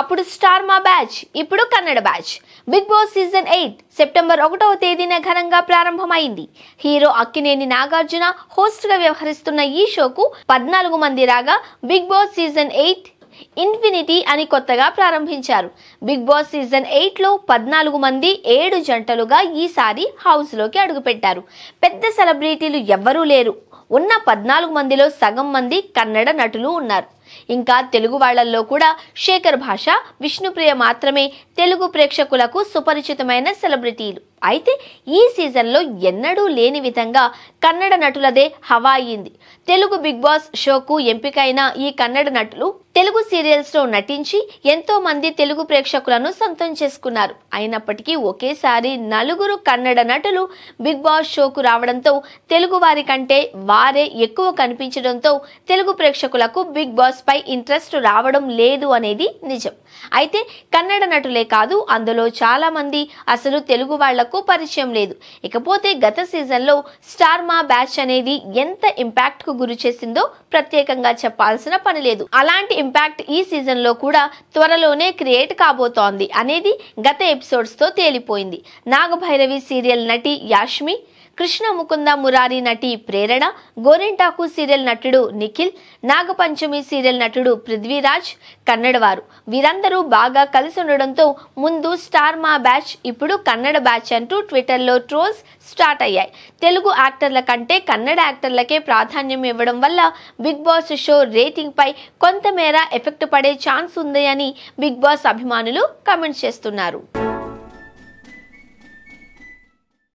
అప్పుడు star Maa batch ఇప్పుడు Kannada batch Bigg Boss season eight September ఒకటవ తేదీన ఘనంగా ప్రారంభమైంది హీరో అక్కినేని నాగార్జున గా వ్యవహరిస్తున్న ఈ షోకు పద్నాలుగు మంది రాగా Bigg Boss season eight infinity అని కొత్తగా ప్రారంభించారు బిగ్ బాస్ సీజన్ ఎయిట్లో పద్నాలుగు మంది ఏడు జంటలుగా ఈసారి హౌస్లోకి అడుగుపెట్టారు పెద్ద సెలబ్రిటీలు ఎవ్వరూ లేరు ఉన్న పద్నాలుగు మందిలో సగం మంది కన్నడ నటులు ఉన్నారు ఇంకా తెలుగు వాళ్లల్లో కూడా శేఖర్ భాష విష్ణుప్రియ మాత్రమే తెలుగు ప్రేక్షకులకు సుపరిచితమైన సెలబ్రిటీలు అయితే ఈ సీజన్లో ఎన్నడూ లేని విధంగా కన్నడ నటులదే హవా అయింది తెలుగు బిగ్ బాస్ షోకు ఎంపికైన ఈ కన్నడ నటులు తెలుగు సీరియల్స్లో నటించి ఎంతో మంది తెలుగు ప్రేక్షకులను సొంతం చేసుకున్నారు అయినప్పటికీ ఒకేసారి నలుగురు కన్నడ నటులు బిగ్ బాస్ షోకు రావడంతో తెలుగు వారి కంటే వారే ఎక్కువ కనిపించడంతో తెలుగు ప్రేక్షకులకు బిగ్ బాస్ పై ఇంట్రెస్ట్ రావడం లేదు అనేది నిజం అయితే కన్నడ నటులే కాదు అందులో చాలా మంది అసలు తెలుగు వాళ్ళ తక్కువ పరిచయం లేదు ఇకపోతే గత సీజన్లో స్టార్ మా బ్యాచ్ అనేది ఎంత ఇంపాక్ట్ కు గురి చేసిందో ప్రత్యేకంగా చెప్పాల్సిన పని లేదు అలాంటి ఇంపాక్ట్ ఈ సీజన్ లో కూడా త్వరలోనే క్రియేట్ కాబోతోంది అనేది గత ఎపిసోడ్స్ తో తేలిపోయింది నాగభైరవి సీరియల్ నటి యాష్మి కృష్ణ ముకుంద మురారి నటి ప్రేరణ గోరెంటాకు సీరియల్ నటుడు నిఖిల్ నాగపంచమి సీరియల్ నటుడు పృథ్వీరాజ్ కన్నడవారు వీరందరూ బాగా కలిసి ఉండడంతో ముందు స్టార్ మా బ్యాచ్ ఇప్పుడు కన్నడ బ్యాచ్ అంటూ ట్విట్టర్లో ట్రోల్స్ స్టార్ట్ అయ్యాయి తెలుగు యాక్టర్ల కంటే కన్నడ యాక్టర్లకే ప్రాధాన్యం ఇవ్వడం వల్ల బిగ్ బాస్ షో పై కొంతమేర ఎఫెక్ట్ పడే ఛాన్స్ ఉంది అని బిగ్ బాస్ అభిమానులు కమెంట్ చేస్తున్నారు